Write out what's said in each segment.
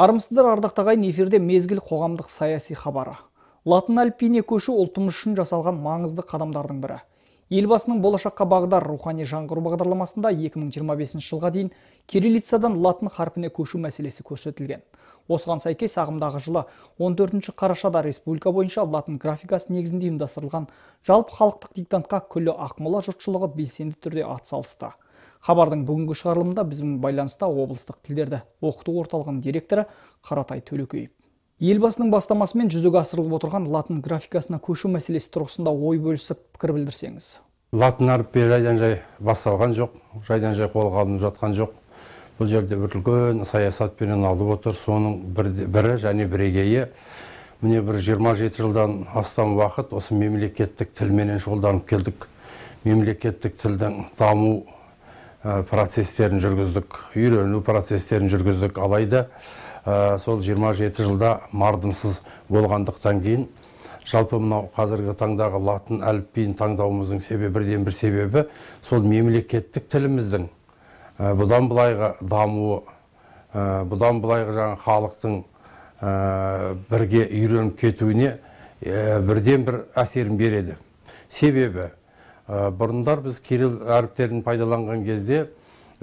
армысыздар ардақты ағайын эфирде мезгіл қоғамдық саяси хабары латын әліпбиіне көшу ұлтымыз үшін жасалған маңызды қадамдардың бірі елбасының болашаққа бағдар рухани жаңғыру бағдарламасында 2025 жылға дейін кириллицадан латын харпіне көшу мәселесі көрсетілген осыған сәйкес сағымдағы жылы 14 қарашада республика бойынша латын графикасы негізінде ұйымдастырылған жалпы халықтық диктантқа күллі ақмола жұртшылығы белсенді түрде атсалысты хабардың бүгінгі шығарылымында бізбен байланыста облыстық тілдерді оқыту орталығының директоры қаратай төлекеев елбасының бастамасымен жүзеге асырылып отырған латын графикасына көшу мәселесі тұрғысында ой бөлісіп пікір білдірсеңіз латын әріпі жайдан жай басталған жоқ жайдан жай қолға алынып жатқан жоқ бұл жерде бір үлкен саясатпенен алып отыр соның бір, бірі және бірегейі міне бір 27 жылдан астам уақыт осы мемлекеттік тілменен шұғылданып келдік мемлекеттік тілдің даму Э, процестерін жүргіздік үйрену процестерін жүргіздік алайда ә, сол 27 жылда мардымсыз болғандықтан кейін жалпы мынау қазіргі таңдағы латын әліпбиін таңдауымыздың себебі бірден бір себебі сол мемлекеттік тіліміздің э, бұдан былайғы дамуы бұдан былайғы жаңа халықтың бірге үйреніп кетуіне бірден бір әсерін береді себебі Э, бұрындар біз кирилл әріптерін пайдаланған кезде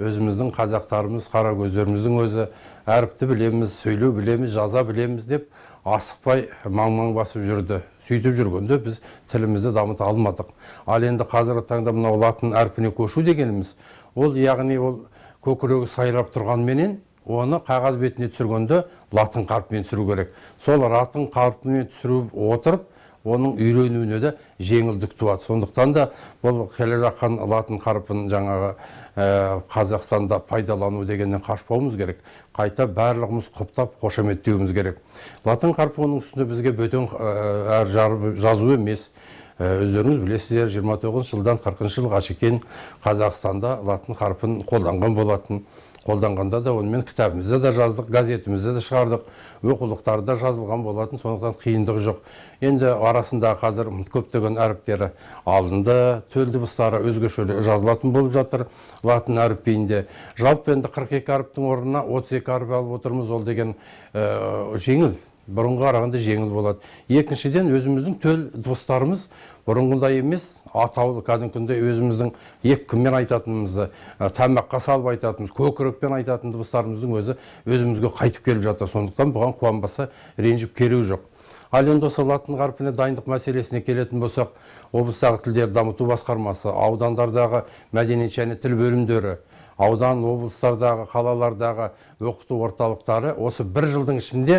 өзіміздің қазақтарымыз қара көздеріміздің өзі әріпті білеміз сөйлеу білеміз жаза білеміз деп асықпай маң маң басып жүрді сөйтіп жүргенде біз тілімізді дамыта алмадық ал енді қазіргі таңда мынау латын әрпіне көшу дегеніміз ол яғни ол көкірегі сайрап тұрғанменен оны қағаз бетіне түсіргенде латын қарпімен түсіру керек сол латын қарпімен түсіріп отырып оның үйренуіне де жеңілдік туады сондықтан да бұл келе жатқан латын қарпін жаңағы ә, қазақстанда пайдалану дегеннен қашпауымыз керек қайта барлығымыз құптап қошеметтеуіміз керек латын оның үстінде бізге бөтен ә, әр жазу емес ә, өздеріңіз білесіздер 29 жылдан 40 жылға шейін қазақстанда латын қарпін қолданған болатын қолданғанда да онымен кітабымызды да жаздық газетімізді де шығардық оқулықтары да жазылған болатын сондықтан қиындық жоқ енді арасында қазір көптеген әріптері алынды төл дыбыстары өзгеше жазылатын болып жатыр латын әріпбиінде жалпы енді қырық екі әріптің орнына отыз екі әріп алып отырмыз ол деген ә, жеңіл бұрынғы қарағанда жеңіл болады екіншіден өзіміздің төл достарымыз бұрынғыдай емес атаулы кәдімгідей күнде өзіміздің кіммен айтатынымызды тамаққа салып айтатынымыз көкірекпен айтатын дыбыстарымыздың өзі өзімізге қайтып келіп жатыр сондықтан бұған қуанбаса ренжіп керегі жоқ ал енді осы латын қарпіне дайындық мәселесіне келетін болсақ облыстағы тілдерді дамыту басқармасы аудандардағы мәдениет және тіл бөлімдері аудан облыстардағы қалалардағы оқыту орталықтары осы бір жылдың ішінде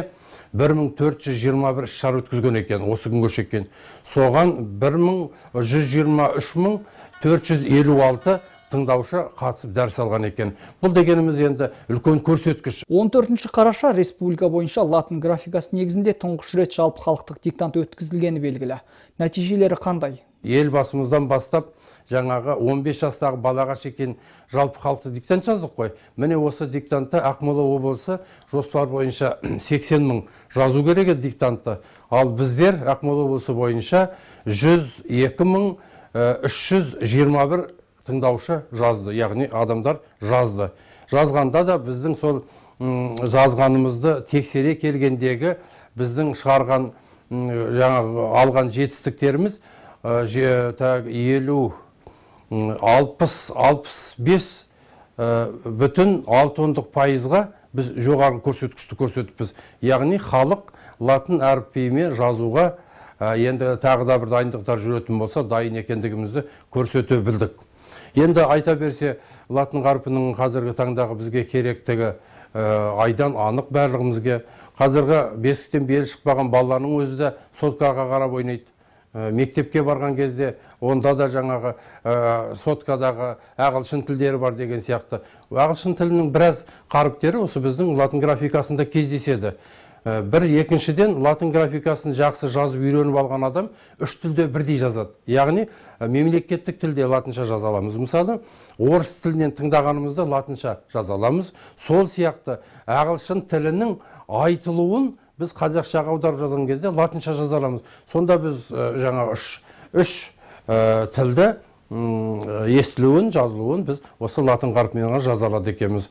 1421 іс өткізген екен осы күнге шеккен соған 1123456 тыңдаушы қатысып дәріс алған екен бұл дегеніміз енді үлкен көрсеткіш 14 қараша республика бойынша латын графикасы негізінде тұңғыш рет халықтық диктант өткізілгені белгілі нәтижелері қандай Ел елбасымыздан бастап жаңағы 15 жастағы балаға шекен жалпы халықты диктант жаздық қой міне осы диктантты ақмола облысы жоспар бойынша 80 мың жазу керек еді диктантты ал біздер ақмола облысы бойынша 102 мың 321 э, тыңдаушы жазды яғни адамдар жазды жазғанда да біздің сол жазғанымызды тексере келгендегі біздің шығарған жаңағы алған жетістіктеріміз Э, так елу алпыс алпыс бес э, бүтін алты ондық пайызға біз жоғары көрсеткішті көрсетіппіз яғни халық латын әріпбиіме жазуға э, енді тағы да бір дайындықтар жүретін болса дайын екендігімізді көрсете білдік енді айта берсе латын қарпінің қазіргі таңдағы бізге керектігі айдан анық барлығымызге қазіргі бесіктен белі шықпаған баланың өзі де соткаға қарап ойнайды Э, мектепке барған кезде онда да жаңағы э, соткадағы ағылшын тілдері бар деген сияқты ағылшын тілінің біраз қаріптері осы біздің латын графикасында кездеседі ә, бір екіншіден латын графикасын жақсы жазып үйреніп алған адам үш тілде бірдей жазады яғни ә, мемлекеттік тілде латынша жаза аламыз мысалы орыс тілінен тыңдағанымызды латынша жаза аламыз сол сияқты ағылшын тілінің айтылуын біз қазақшаға аударып жазған кезде латынша жаза аламыз сонда біз жаңа үш үш ә, тілді естілуін жазылуын біз осы латын қарпімен ғана жаза алады екенбіз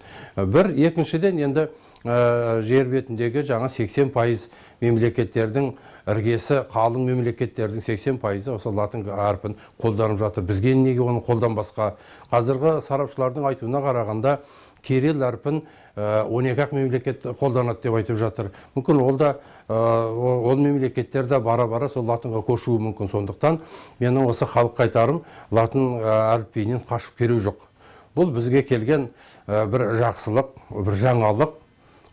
бір екіншіден енді ә, жер бетіндегі жаңа 80 пайыз мемлекеттердің іргесі қалың мемлекеттердің 80 пайызы осы латын әрпін қолданып жатыр бізге неге оны қолданбасқа қазіргі сарапшылардың айтуына қарағанда кирилл әрпін Э, он екі ақ мемлекет қолданады деп айтып жатыр мүмкін ол да э, ол мемлекеттер де бара бара сол латынға көшуі мүмкін сондықтан менің осы халыққа айтарым латын э, әліпбиінен қашып керегі жоқ бұл бізге келген бір жақсылық бір жаңалық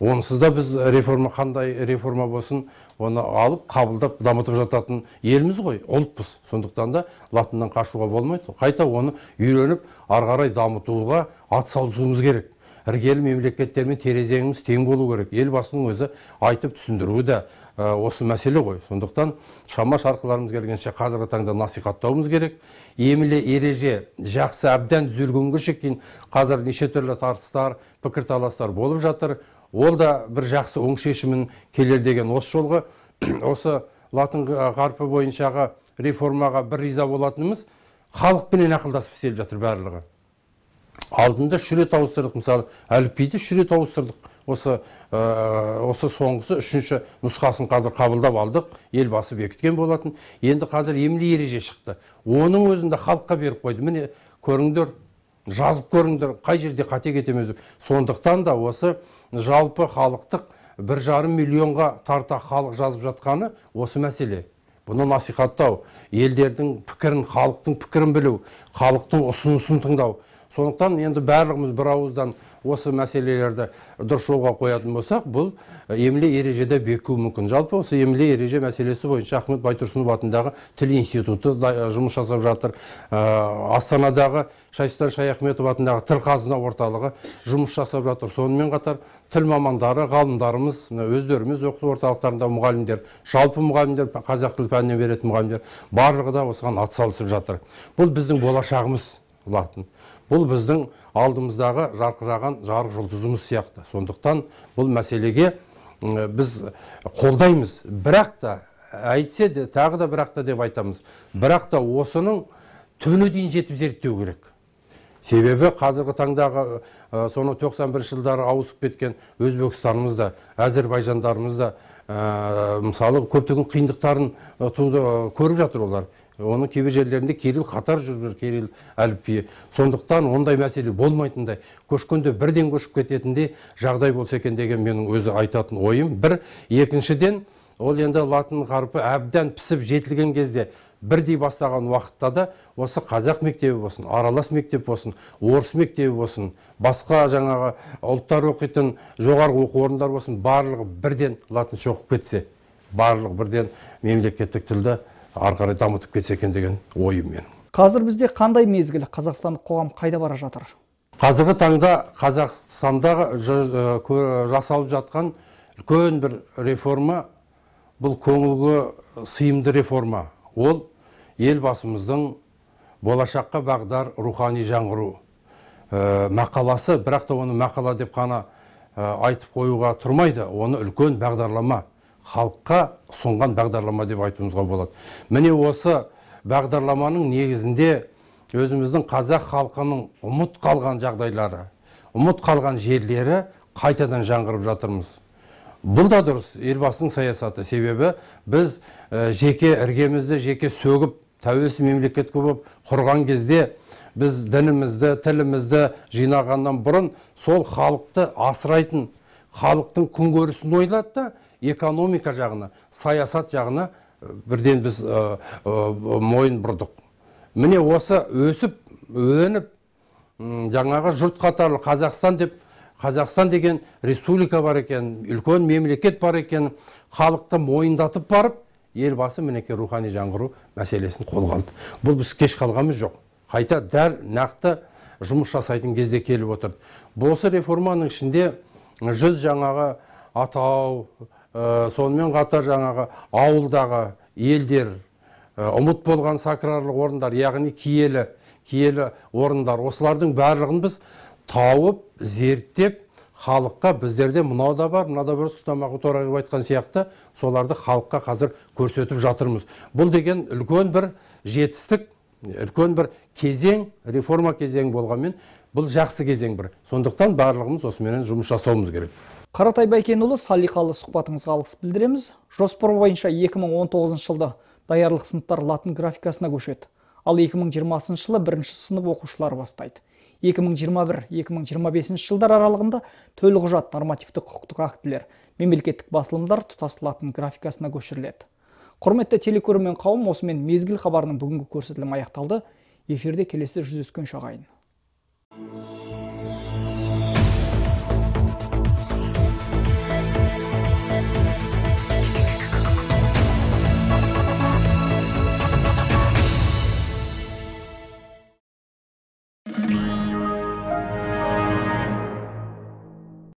онсыз да біз реформа қандай реформа болсын оны алып қабылдап дамытып жататын елміз ғой ұлтпыз сондықтан да латыннан қашуға болмайды қайта оны үйреніп ары қарай дамытуға атсалысуымыз керек іргелі мемлекеттермен терезеңіз тең болу керек елбасының өзі айтып түсіндіруі де осы мәселе ғой сондықтан шама шарқыларымыз келгенше қазіргі таңда насихаттауымыз керек емле ереже жақсы әбден түзелгенге шейін қазір неше түрлі тартыстар пікірталастар болып жатыр ол да бір жақсы оң шешімін келер деген осы жолғы осы латын ғарпы бойыншағы реформаға бір риза болатынымыз халықпенен ақылдасып істеліп жатыр барлығы алдында үш рет ауыстырдық мысалы әліпбиді үш рет ауыстырдық осы ә, осы соңғысы үшінші нұсқасын қазір қабылдап алдық елбасы бекіткен болатын енді қазір емле ереже шықты оның өзінде халыққа беріп қойды міне көріңдер жазып көріңдер қай жерде қате кетеміз деп сондықтан да осы жалпы халықтық бір жарым миллионға тарта халық жазып жатқаны осы мәселе бұны насихаттау елдердің пікірін халықтың пікірін білу халықтың ұсынысын тыңдау сондықтан енді барлығымыз бір ауыздан осы мәселелерді дұрыс жолға қоятын болсақ бұл емле ережеде бекуі мүмкін жалпы осы емле ереже мәселесі бойынша ахмет байтұрсынов атындағы тіл институты жұмыс жасап жатыр астанадағы шайсұлтан шаяхметов атындағы тіл қазына орталығы жұмыс жасап жатыр сонымен қатар тіл мамандары ғалымдарымыз өздеріміз оқыту орталықтарында мұғалімдер жалпы мұғалімдер қазақ тілі пәнінен беретін мұғалімдер барлығы да осыған атсалысып жатыр бұл біздің болашағымыз латын бұл біздің алдымыздағы жарқыраған жарық жұлдызымыз сияқты сондықтан бұл мәселеге біз қолдаймыз бірақ та әйтсе де тағы да бірақ та деп айтамыз бірақ та осының түбіне дейін жетіп зерттеу керек себебі қазіргі таңдағы соны 91 жылдары ауысып кеткен өзбекстанымыз да әзірбайжандарымыз да мысалы көптеген қиындықтарын көріп жатыр олар оның кейбір жерлерінде кирилл қатар жүріп жүр кирилл әліпбиі сондықтан ондай мәселе болмайтындай көшкенде бірден көшіп кететіндей жағдай болса екен деген менің өзі айтатын ойым бір екіншіден ол енді латын қарпі әбден пісіп жетілген кезде бірдей бастаған уақытта да осы қазақ мектебі болсын аралас мектеп болсын орыс мектебі болсын басқа жаңағы ұлттар оқитын жоғарғы оқу орындары болсын барлығы бірден латынша оқып кетсе барлығы бірден мемлекеттік тілді ары дамытып кетсе екен деген ойым мен қазір бізде қандай мезгіл қазақстандық қоғам қайда бара жатыр қазіргі таңда қазақстанда э, э, жасалып жатқан үлкен бір реформа бұл көңілге сыйымды реформа ол елбасымыздың болашаққа бағдар рухани жаңғыру ә, мақаласы бірақ та оны мақала деп қана айтып қоюға тұрмайды оны үлкен бағдарлама халыққа ұсынған бағдарлама деп айтуымызға болады міне осы бағдарламаның негізінде өзіміздің қазақ халқының ұмыт қалған жағдайлары ұмыт қалған жерлері қайтадан жаңғырып жатырмыз бұл да дұрыс елбасының саясаты себебі біз жеке іргемізді жеке сөгіп тәуелсіз мемлекет болып құрған кезде біз дінімізді тілімізді жинағаннан бұрын сол халықты асырайтын халықтың күнкөрісін ойлады да экономика жағына саясат жағына э, бірден біз э, э, мойын бұрдық міне осы өсіп өніп жаңағы жұрт қатарлы қазақстан деп қазақстан деген республика бар екен үлкен мемлекет бар екен халықты мойындатып барып елбасы мінекей рухани жаңғыру мәселесін қолға алды бұл біз кеш қалғанымыз жоқ қайта дәл нақты жұмыс жасайтын кезде келіп отырды осы реформаның ішінде жүз жаңағы атау Э, сонымен қатар жаңағы ауылдағы елдер э, ұмыт болған сакрарлық орындар яғни киелі киелі орындар осылардың барлығын біз тауып зерттеп халыққа біздерде мынау да бар мынау да бар ұстама айтқан сияқты соларды халыққа қазір көрсетіп жатырмыз бұл деген үлкен бір жетістік үлкен бір кезең реформа кезеңі болғанмен бұл жақсы кезең бір сондықтан барлығымыз осыменен жұмыс жасауымыз керек қаратай байкенұлы салиқалы сұхбатыңызға алғыс білдіреміз жоспар бойынша 2019 жылда даярлық сыныптар латын графикасына көшеді ал 2020 жылы бірінші сынып оқушылары бастайды 2021-2025 жылдар аралығында төлқұжат нормативті құқықтық актілер мемлекеттік басылымдар тұтас латын графикасына көшіріледі құрметті телекөрермен қауым осымен мезгіл хабарының бүгінгі көрсетілімі аяқталды эфирде келесі жүздескенше ағайын